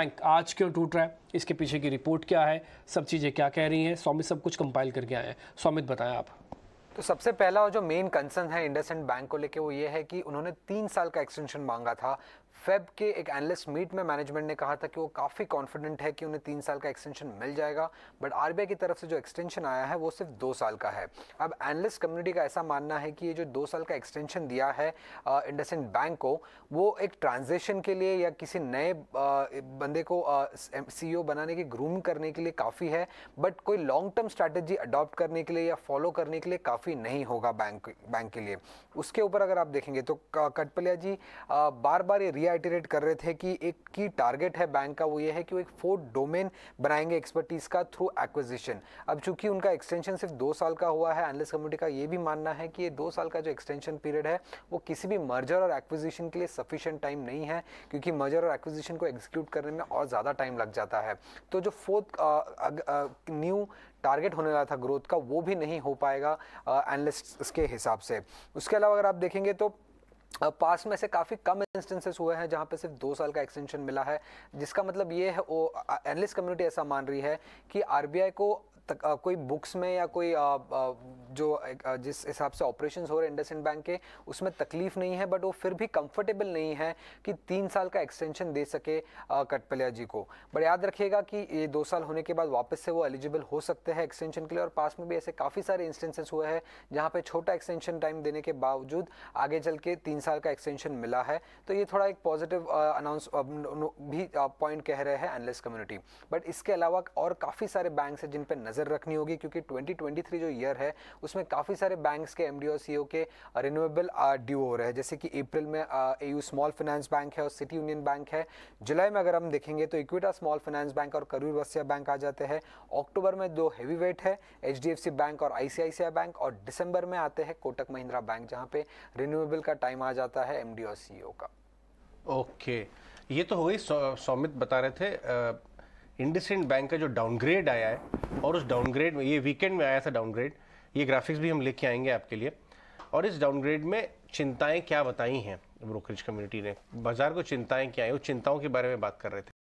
bank आज क्यों टूट रहा है इसके पीछे की रिपोर्ट क्या है सब चीज़ें क्या कह रही हैं स्वामित सब कुछ कंपाइल करके आए हैं स्वामित बताएं आप तो सबसे पहला जो मेन कंसर्न है इंडस बैंक को लेके वो ये है कि उन्होंने तीन साल का एक्सटेंशन मांगा था फेब के एक एनालिस्ट मीट में मैनेजमेंट ने कहा था कि वो काफ़ी कॉन्फिडेंट है कि उन्हें तीन साल का एक्सटेंशन मिल जाएगा बट आरबीआई की तरफ से जो एक्सटेंशन आया है वो सिर्फ दो साल का है अब एनालिस्ट कम्युनिटी का ऐसा मानना है कि ये जो दो साल का एक्सटेंशन दिया है इंडसेंड बैंक को वो एक ट्रांजेक्शन के लिए या किसी नए बंदे को सी e बनाने की ग्रूम करने के लिए काफ़ी है बट कोई लॉन्ग टर्म स्ट्रैटेजी अडॉप्ट करने के लिए या फॉलो करने के लिए काफ़ी नहीं होगा बैंक बैंक के लिए उसके ऊपर अगर आप देखेंगे तो कटपलिया जी बार बार ये रियाइटरेट कर रहे थे कि एक की टारगेट है बैंक का वो ये है कि वो एक फोर्थ डोमेन बनाएंगे एक्सपर्टीज़ का थ्रू एक्विजिशन अब चूंकि उनका एक्सटेंशन सिर्फ दो साल का हुआ है एनलिस कम्युनिटी का ये भी मानना है कि ये दो साल का जो एक्सटेंशन पीरियड है वो किसी भी मर्जर और एक्विजिशन के लिए सफिशियंट टाइम नहीं है क्योंकि मर्जर और एक्विजिशन को एग्जीक्यूट करने में और ज़्यादा टाइम लग जाता है तो जो फोर्थ न्यू टारगेट होने वाला था ग्रोथ का वो भी नहीं हो पाएगा एनालिस्ट के हिसाब से उसके अलावा अगर आप देखेंगे तो पास में से काफ़ी कम इंस्टेंसेस हुए हैं जहां पे सिर्फ दो साल का एक्सटेंशन मिला है जिसका मतलब ये है वो एनलिस्ट कम्युनिटी ऐसा मान रही है कि आरबीआई को तक, आ, कोई बुक्स में या कोई जो जिस हिसाब से ऑपरेशन हो रहे इंडस इंड बैंक के उसमें तकलीफ नहीं है बट वो फिर भी कंफर्टेबल नहीं है कि तीन साल का एक्सटेंशन दे सके कटपलिया जी को बट याद रखिएगा कि ये दो साल होने के बाद वापस से वो एलिजिबल हो सकते हैं एक्सटेंशन के लिए और पास में भी ऐसे काफ़ी सारे इंस्टेंसेस हुए हैं जहाँ पे छोटा एक्सटेंशन टाइम देने के बावजूद आगे चल के तीन साल का एक्सटेंशन मिला है तो ये थोड़ा एक पॉजिटिव अनाउंस भी पॉइंट कह रहे हैं एनलिस कम्युनिटी बट इसके अलावा और काफ़ी सारे बैंक्स हैं जिन पर नज़र रखनी होगी क्योंकि 2023 जो ईयर है उसमें काफ़ी सारे बैंक्स के एम डी और सी e के रिन्यूएबल ड्यू हो रहे हैं जैसे कि अप्रैल में A U small finance bank है और सिटी यूनियन बैंक है जुलाई में अगर हम देखेंगे तो इक्विटा स्मॉल फाइनेंस बैंक और करूर वस्या बैंक आ जाते हैं अक्टूबर में दो हैवी वेट है एच बैंक और आई बैंक और दिसंबर में आते हैं कोटक महिंद्रा बैंक जहाँ पे रिन्यूएबल का टाइम आ जाता है एम और सी e का ओके ये तो हो गई सौमित बता रहे थे इंडसेंड बैंक का जो डाउनग्रेड आया है और उस डाउनग्रेड में ये वीकेंड में आया था डाउनग्रेड ये ग्राफिक्स भी हम लेके आएंगे आपके लिए और इस डाउनग्रेड में चिंताएं क्या बताई हैं ब्रोकरेज कम्युनिटी ने बाजार को चिंताएं क्या है वो चिंताओं के बारे में बात कर रहे थे